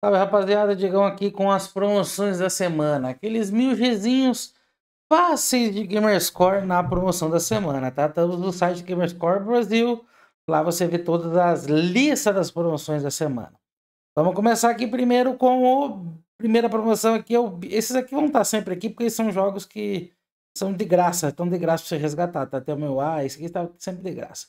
Sabe, rapaziada, Digão aqui com as promoções da semana. Aqueles mil Gzinhos fáceis de Gamerscore na promoção da semana, tá? Estamos no site Gamerscore Brasil. Lá você vê todas as listas das promoções da semana. Vamos começar aqui primeiro com o primeira promoção aqui. Eu, é esses aqui vão estar tá sempre aqui porque são jogos que são de graça, estão de graça para você resgatar. Tá até o meu A, esse aqui está sempre de graça.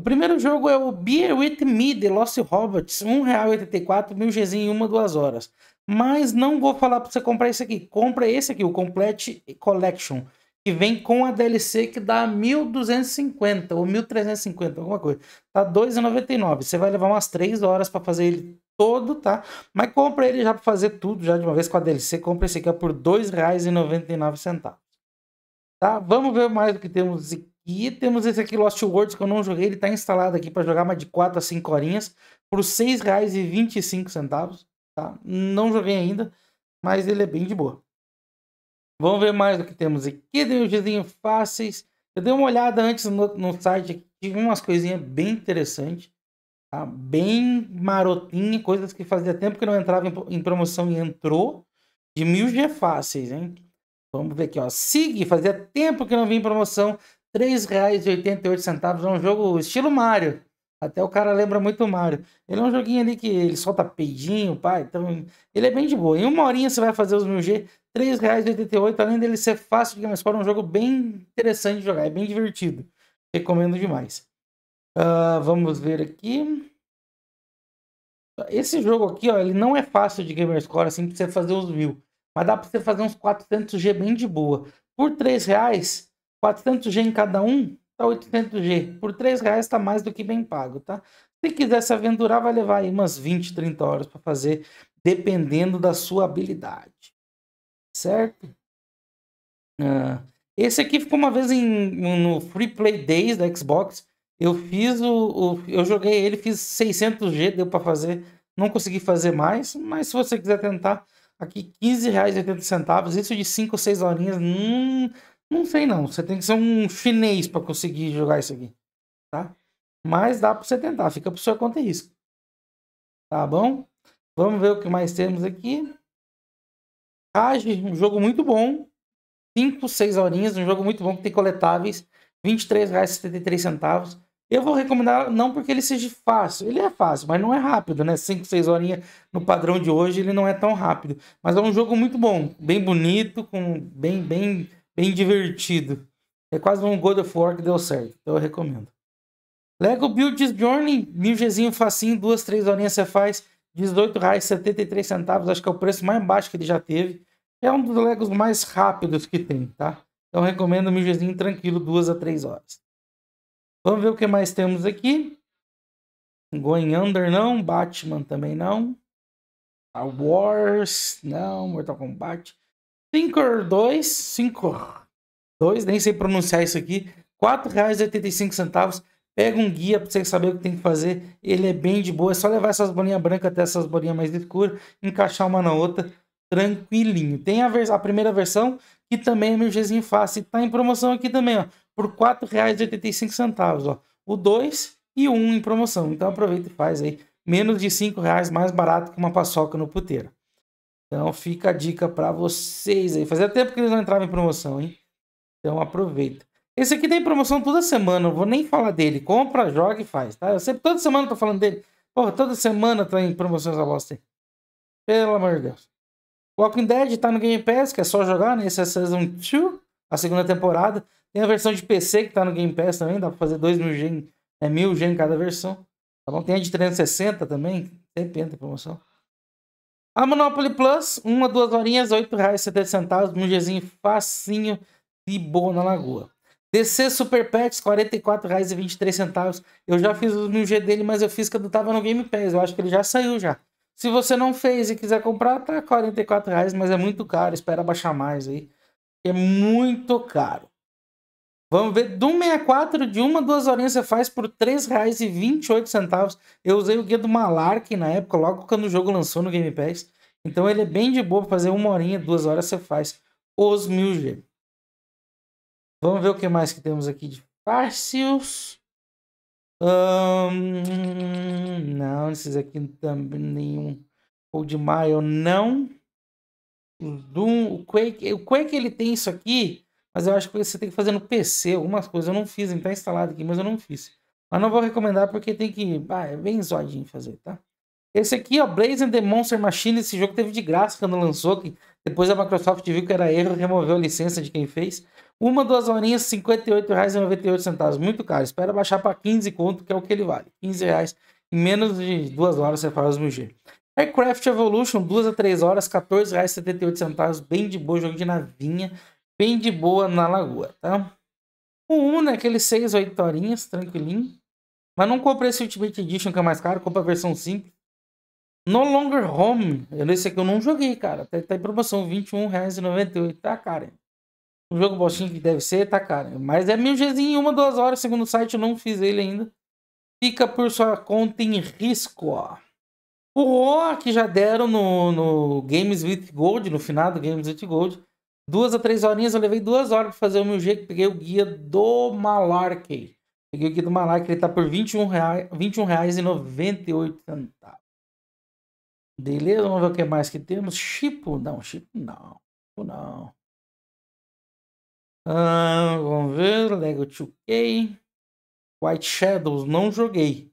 O primeiro jogo é o Beer With Me, The Lost Robots, R$1,84, mil Gs em uma, duas horas. Mas não vou falar para você comprar esse aqui. Compra esse aqui, o Complete Collection, que vem com a DLC que dá 1.250 ou 1.350, alguma coisa. Tá R$2,99. Você vai levar umas 3 horas para fazer ele todo, tá? Mas compra ele já para fazer tudo, já de uma vez com a DLC. Compra esse aqui é por R$2,99. Tá? Vamos ver mais o que temos e temos esse aqui, Lost Worlds, que eu não joguei. Ele está instalado aqui para jogar mais de 4 a 5 horinhas. Por R$ 6,25, tá? Não joguei ainda, mas ele é bem de boa. Vamos ver mais do que temos aqui. de fáceis. Eu dei uma olhada antes no, no site Tive umas coisinhas bem interessantes. Tá? Bem marotinha. Coisas que fazia tempo que não entrava em, em promoção e entrou. De mil G fáceis, hein? Vamos ver aqui, ó. SIG, fazia tempo que não vinha em promoção. R$ 3,88 é um jogo estilo Mario. Até o cara lembra muito o Mario. Ele é um joguinho ali que ele solta peidinho, pai. Então, ele é bem de boa. Em uma horinha você vai fazer os 1000G, R$ 3,88. Além dele ser fácil de GameScore, é um jogo bem interessante de jogar. É bem divertido. Recomendo demais. Uh, vamos ver aqui. Esse jogo aqui, ó, ele não é fácil de GamerScore, assim, pra você fazer os mil. Mas dá pra você fazer uns 400G bem de boa. Por 3 reais, 400G em cada um, tá 800G. Por 3 reais tá mais do que bem pago, tá? Se quiser se aventurar, vai levar aí umas 20, 30 horas para fazer, dependendo da sua habilidade. Certo? Ah, esse aqui ficou uma vez em, no Free Play Days da Xbox. Eu fiz o, o eu joguei ele, fiz 600G, deu para fazer. Não consegui fazer mais, mas se você quiser tentar, aqui R$15,80. isso de 5 ou 6 horinhas, hum, não sei não, você tem que ser um chinês para conseguir jogar isso aqui, tá? Mas dá para você tentar, fica por sua conta e risco. Tá bom? Vamos ver o que mais temos aqui. Rage, um jogo muito bom. 5, 6 horinhas, um jogo muito bom que tem coletáveis. R$ 23,73. Eu vou recomendar não porque ele seja fácil. Ele é fácil, mas não é rápido, né? 5, 6 horinhas no padrão de hoje, ele não é tão rápido. Mas é um jogo muito bom, bem bonito, com bem bem bem divertido. É quase um God of War que deu certo, então eu recomendo. Lego Builds Journey, Journey, milgezinho facinho, duas, três horinhas você faz, R$18,73, acho que é o preço mais baixo que ele já teve. É um dos Legos mais rápidos que tem, tá? Então recomendo mil milgezinho tranquilo, duas a três horas. Vamos ver o que mais temos aqui. Going Under não, Batman também não. Star Wars, não, Mortal Kombat. Thinker 2, cinco 2, nem sei pronunciar isso aqui, R$ 4,85. Pega um guia para você saber o que tem que fazer. Ele é bem de boa. É só levar essas bolinhas brancas até essas bolinhas mais escuras, encaixar uma na outra, tranquilinho. Tem a, a primeira versão, que também é meu em fácil Está em promoção aqui também, ó, por R$ 4,85. O 2 e o 1 um em promoção. Então aproveita e faz aí. Menos de R$ reais mais barato que uma paçoca no puteiro. Então fica a dica para vocês aí. Fazia tempo que eles não entravam em promoção, hein? Então aproveita. Esse aqui tem promoção toda semana, não vou nem falar dele. Compra, joga e faz, tá? Eu sempre, toda semana tô falando dele. Porra, toda semana tá em promoções da bosta aí. Pelo amor de Deus. Walking Dead tá no Game Pass, que é só jogar, né? Esse é Season 2, a segunda temporada. Tem a versão de PC que tá no Game Pass também, dá pra fazer 2.000 mil gen, é, mil gen cada versão. Tá bom? Tem a de 360 também, sempre entra em promoção. A Monopoly Plus, uma, duas horinhas, R$ 8,70, um diazinho facinho e boa na lagoa. DC Super Pets, R$ 44,23. Eu já fiz o meu G dele, mas eu fiz quando tava no Game Pass. Eu acho que ele já saiu já. Se você não fez e quiser comprar, tá R$ 44,00, mas é muito caro. Espera baixar mais aí. É muito caro. Vamos ver, do 64, de uma, duas horinhas você faz por R$ 3,28. Eu usei o guia do Malark na época, logo quando o jogo lançou no Game Pass. Então ele é bem de boa para fazer uma horinha, duas horas você faz os 1000G. Vamos ver o que mais que temos aqui de fáceis. Um, não, esses aqui também nenhum. O de Maio, não. Do, o, Quake, o Quake ele tem isso aqui mas eu acho que você tem que fazer no PC algumas coisas. Eu não fiz, ele tá instalado aqui, mas eu não fiz. Mas não vou recomendar porque tem que. Ah, é bem zoadinho fazer, tá? Esse aqui, ó, Blaze and the Monster Machine. Esse jogo teve de graça quando lançou. Que depois a Microsoft viu que era erro, removeu a licença de quem fez. Uma, duas horinhas, R$ 58,98. Muito caro. Espera baixar para 15 conto, que é o que ele vale. 15 reais. Em menos de duas horas você faz o 1000G. Aircraft Evolution, duas a três horas, R$ 14,78. Bem de boa, jogo de navinha bem de boa na lagoa, tá? O 1, né? Aqueles 6, 8 horinhas, tranquilinho. Mas não comprei esse Ultimate Edition que é mais caro, compra a versão simples. No Longer Home, esse aqui eu não joguei, cara. Tá, tá em promoção, R$21,98, tá caro. Um jogo bostinho que deve ser, tá caro. Mas é mil Gzinho em uma, duas horas, segundo o site, eu não fiz ele ainda. Fica por sua conta em risco, ó. O O que já deram no, no Games with Gold, no final do Games with Gold, duas a três horinhas, eu levei duas horas para fazer o meu jeito, peguei o guia do Malarque. Peguei o guia do Malarque, ele tá por R$ 21 98 Beleza, vamos ver o que mais que temos. Chipo, não, Chipo não, Chipo não. Ah, vamos ver, Lego 2K. White Shadows, não joguei.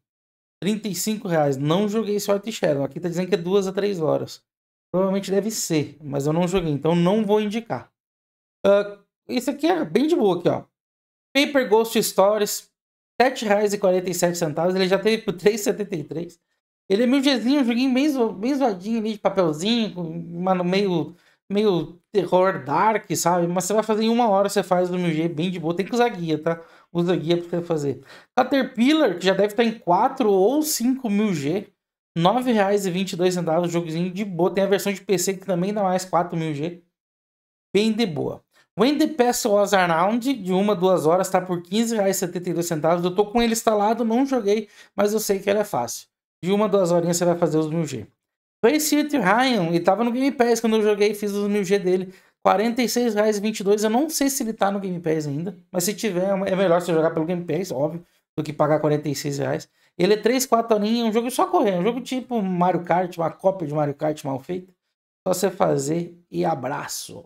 35 não joguei esse White Shadow. Aqui tá dizendo que é duas a três horas. Provavelmente deve ser, mas eu não joguei, então não vou indicar. Uh, esse aqui é bem de boa aqui, ó. Paper Ghost Stories, R$ 7,47. Ele já teve por R$ 3,73. Ele é meio Gzinho, um joguinho meio, zoadinho ali, de papelzinho, mano, meio, meio terror dark, sabe? Mas você vai fazer em uma hora, você faz do meu jeito bem de boa. Tem que usar guia, tá? Usa guia pra você fazer. Caterpillar, que já deve estar tá em 4 ou 5 mil G. R$ 9,22 o jogozinho de boa. Tem a versão de PC que também dá mais 4000G. Bem de boa. When the Pass Was Around, de uma duas horas, está por R$ 15,72. Eu tô com ele instalado, não joguei, mas eu sei que ele é fácil. De uma duas horinhas você vai fazer os 1000G. Pacific Ryan, e tava no Game Pass quando eu joguei fiz os 1000G dele. R$ 46,22. Eu não sei se ele tá no Game Pass ainda, mas se tiver, é melhor você jogar pelo Game Pass, óbvio, do que pagar R$ 46. Reais. Ele é 3, 4 horinhas, um jogo só correr. É um jogo tipo Mario Kart, uma cópia de Mario Kart mal feita. Só você fazer e abraço.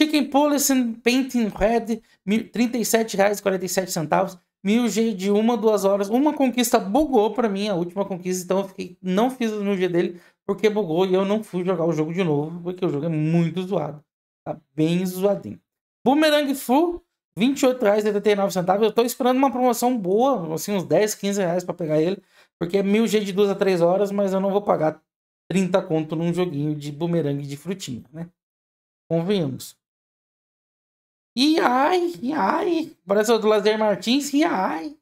Chicken Policy Painting Red, R$ 37,47. Mil G de uma, duas horas. Uma conquista bugou para mim, a última conquista. Então eu fiquei, não fiz o Mil G dele porque bugou e eu não fui jogar o jogo de novo porque o jogo é muito zoado. Tá bem zoadinho. Boomerang Full, R$28,89. Eu tô esperando uma promoção boa, assim, uns 10, 15 reais para pegar ele. Porque é 1000G de 2 a 3 horas, mas eu não vou pagar 30 conto num joguinho de bumerangue de frutinha, né? Convenhamos. E ai, e ai. Parece o do Lazer Martins, e ai.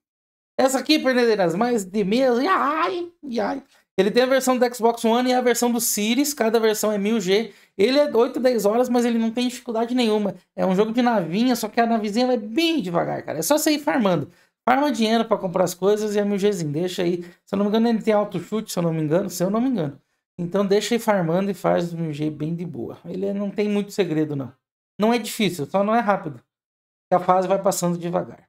Essa aqui, perdedeiras, mais de mesa, e ai, e ai. Ele tem a versão do Xbox One e a versão do Series, cada versão é 1000G. Ele é 8, 10 horas, mas ele não tem dificuldade nenhuma. É um jogo de navinha, só que a navezinha vai é bem devagar, cara. É só você ir farmando. Farma dinheiro para comprar as coisas e é 1000Gzinho. Deixa aí. Se eu não me engano, ele tem auto-chute, se eu não me engano. Se eu não me engano. Então deixa aí farmando e faz o 1000G bem de boa. Ele é, não tem muito segredo, não. Não é difícil, só não é rápido. A fase vai passando devagar.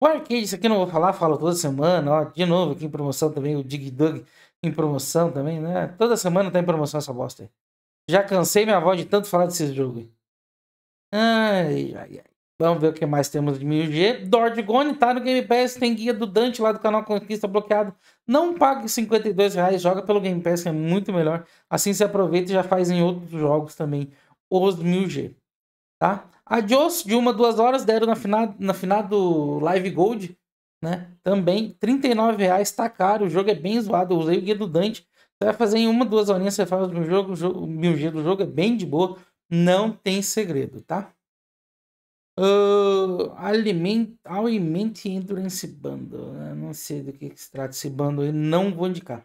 O arcade, isso aqui eu não vou falar, falo toda semana, ó, de novo aqui em promoção também, o Dig Dug em promoção também, né? Toda semana tá em promoção essa bosta aí. Já cansei minha avó de tanto falar desse jogo Ai, ai, ai. Vamos ver o que mais temos de 1000G. Dordigone tá no Game Pass, tem guia do Dante lá do canal Conquista bloqueado. Não pague 52 reais, joga pelo Game Pass, que é muito melhor. Assim se aproveita e já faz em outros jogos também os 1000G. Tá? Adios, de uma, duas horas, deram na final, na final do Live Gold né? Também, R$39,00 reais tá caro, o jogo é bem zoado, eu usei o guia do Dante. Você vai fazer em uma, duas horinhas, você faz o jogo, o meu guia do jogo é bem de boa, não tem segredo, tá? Uh, aliment, Aliment Endurance Bundle, né? não sei do que, que se trata esse bundle, aí não vou indicar.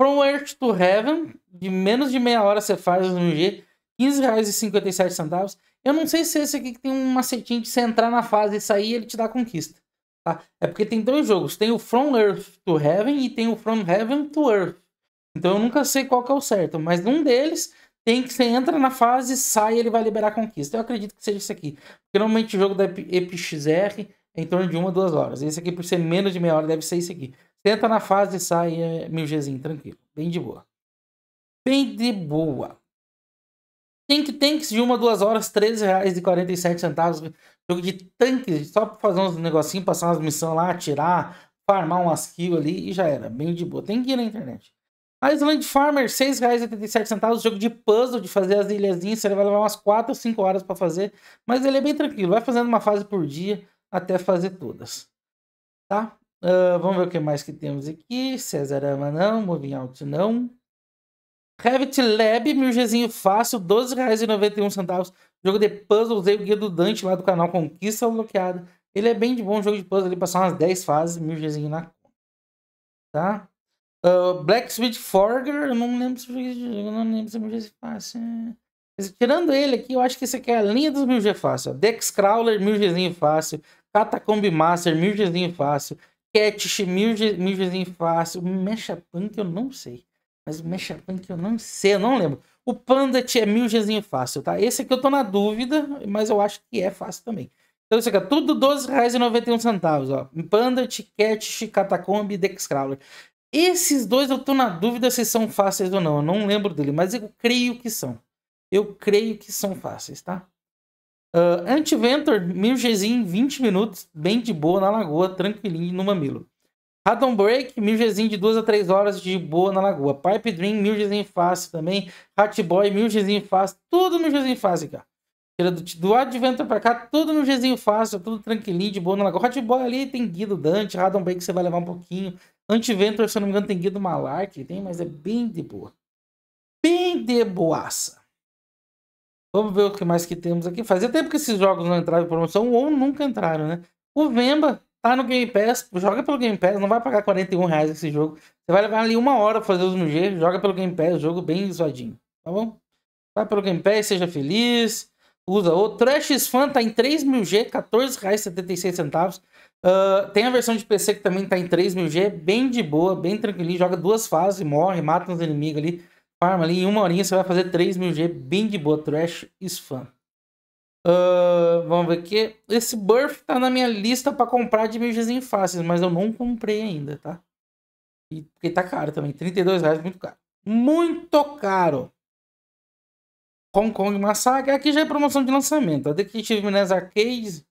From Earth to Heaven, de menos de meia hora você faz um G, R$15,57. Eu não sei se esse aqui que tem um macetinho de você entrar na fase e sair, ele te dá conquista. Tá? É porque tem dois jogos. Tem o From Earth to Heaven e tem o From Heaven to Earth. Então eu nunca sei qual que é o certo. Mas num deles tem que você entra na fase, sai ele vai liberar a conquista. Eu acredito que seja isso aqui. Porque normalmente o jogo da EPXR é em torno de uma, duas horas. Esse aqui, por ser menos de meia hora, deve ser isso aqui. Você entra na fase e sai é, mil Gzinho, tranquilo. Bem de boa. Bem de boa. Think Tanks de uma, duas horas, R$13,47. Jogo de tanque, só pra fazer uns negocinhos, passar umas missões lá, atirar, farmar umas kills ali e já era. Bem de boa. Tem que ir na internet. Island Farmer, R$6,87. Jogo de puzzle, de fazer as ilhazinhas. Você vai levar umas 4 ou 5 horas para fazer. Mas ele é bem tranquilo. Vai fazendo uma fase por dia até fazer todas. Tá? Uh, vamos ver o que mais que temos aqui. César Ama não, Moving Out não. Revit Lab, meu Gzinho fácil, R$12,91. Jogo de puzzle, usei o guia do Dante lá do canal Conquista Bloqueada. Ele é bem de bom jogo de puzzle, ele passou umas 10 fases, mil Gzinho na conta. Tá? Uh, ah, Black Switch Forger, eu não lembro se eu não lembro se é mil Gzinho fácil. Tirando ele aqui, eu acho que esse aqui é a linha dos mil G fácil. Dex Crawler, mil Gzinho fácil. Catacomb Master, mil Gzinho fácil. Catch, mil, mil Gzinho fácil. Mecha Punk, eu não sei. Mas o Meshapunk eu não sei, eu não lembro. O Panda é mil milgezinho fácil, tá? Esse aqui eu tô na dúvida, mas eu acho que é fácil também. Então isso aqui é tudo R$12,91, ó. Pandit, Catch, Catacomb e Dexcrawler. Esses dois eu tô na dúvida se são fáceis ou não. Eu não lembro dele, mas eu creio que são. Eu creio que são fáceis, tá? Uh, Antiventor, 1000 Gzinho em 20 minutos, bem de boa na lagoa, tranquilinho no mamilo. Radon Break, milgezinho de 2 a 3 horas de boa na lagoa. Pipe Dream, milgezinho fácil também. Hat Boy, milgezinho fácil. Tudo Gzinho fácil, cara. Tira do, do Adventure pra cá, tudo Gzinho fácil, tudo tranquilinho, de boa na lagoa. Hat Boy ali tem Guido Dante, Radon Break você vai levar um pouquinho. Antiventor, se eu não me engano, tem Guido Malark, tem, mas é bem de boa. Bem de boaça. Vamos ver o que mais que temos aqui. Fazia tempo que esses jogos não entraram em promoção ou nunca entraram, né? O Vemba, Tá no Game Pass, joga pelo Game Pass, não vai pagar 41 reais esse jogo. Você vai levar ali uma hora pra fazer os MG, joga pelo Game Pass, jogo bem zoadinho, tá bom? Vai pelo Game Pass, seja feliz. Usa o Trash Fan, tá em 3.000G, R$14,76. Uh, tem a versão de PC que também tá em 3.000G, bem de boa, bem tranquilinho. Joga duas fases, morre, mata uns inimigos ali, farma ali. Em uma horinha você vai fazer 3.000G, bem de boa. Trash Fan. Uh, vamos ver aqui. Esse Birth tá na minha lista para comprar de mídias em faces, mas eu não comprei ainda, tá? E, porque tá caro também. 32 reais, muito caro. Muito caro! Hong Kong Massacre. Aqui já é promoção de lançamento. A Detective Minas Arcade,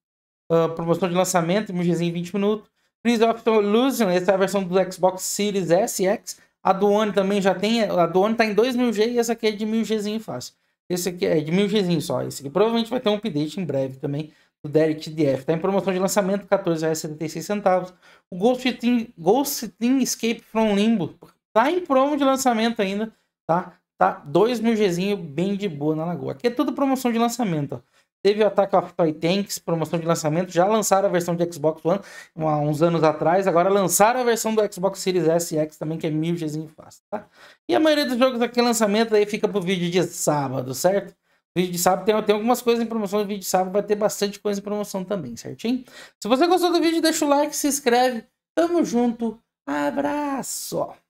uh, ah, promoção de lançamento, MGZ em 20 minutos. Prince of Illusion, essa é a versão do Xbox Series S e X. A do One também já tem. A do One tá em 2000G e essa aqui é de 1000Gzinho fácil. Esse aqui é de mil Gzinho só. Esse aqui provavelmente vai ter um update em breve também do Derek DF. Tá em promoção de lançamento, R$14,76. O Ghost Team, Ghost Team Escape from Limbo tá em promo de lançamento ainda, tá? Tá 2 mil Gzinho bem de boa na lagoa. Aqui é tudo promoção de lançamento, ó. Teve o Attack of Toy Tanks, promoção de lançamento. Já lançaram a versão de Xbox One uma, uns anos atrás. Agora lançaram a versão do Xbox Series S e X também, que é mil Gzinho fácil, tá? E a maioria dos jogos aqui lançamento aí fica pro vídeo de sábado, certo? Vídeo de sábado tem, tem algumas coisas em promoção. No vídeo de sábado vai ter bastante coisa em promoção também, certinho? Se você gostou do vídeo, deixa o like, se inscreve. Tamo junto. Abraço!